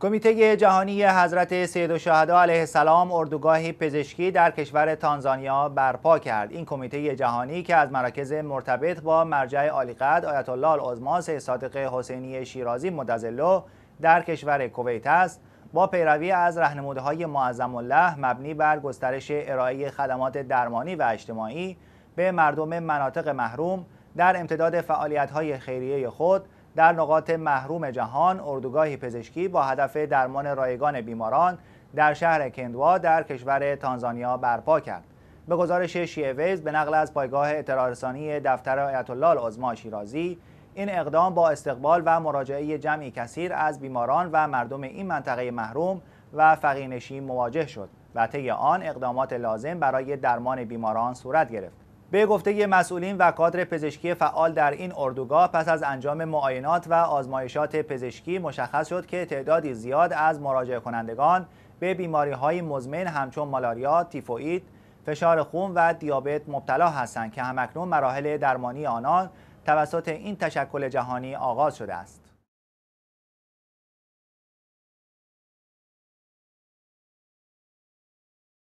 کمیته جهانی حضرت سید و شهده علیه السلام اردوگاهی پزشکی در کشور تانزانیا برپا کرد این کمیته جهانی که از مراکز مرتبط با مرجع عالیقدر آیت الله العظما صادق حسینی شیرازی مدظله در کشور کویت است با پیروی از رهنمودهای معظم الله مبنی بر گسترش ارائه خدمات درمانی و اجتماعی به مردم مناطق محروم در امتداد فعالیت‌های خیریه خود در نقاط محروم جهان اردوگاهی پزشکی با هدف درمان رایگان بیماران در شهر کندوا در کشور تانزانیا برپا کرد به گزارش شیعه به نقل از پایگاه اطلاعرسانی دفتر آیت الله عظما شیرازی این اقدام با استقبال و مراجعه جمعی کثیر از بیماران و مردم این منطقه محروم و فقیرنشین مواجه شد و طی آن اقدامات لازم برای درمان بیماران صورت گرفت به گفته مسئولین و کادر پزشکی فعال در این اردوگاه پس از انجام معاینات و آزمایشات پزشکی مشخص شد که تعدادی زیاد از مراجع کنندگان به بیماری های مزمن همچون مالاریا، تیفوئید، فشار خون و دیابت مبتلا هستند که همکنون مراحل درمانی آنان توسط این تشکل جهانی آغاز شده است.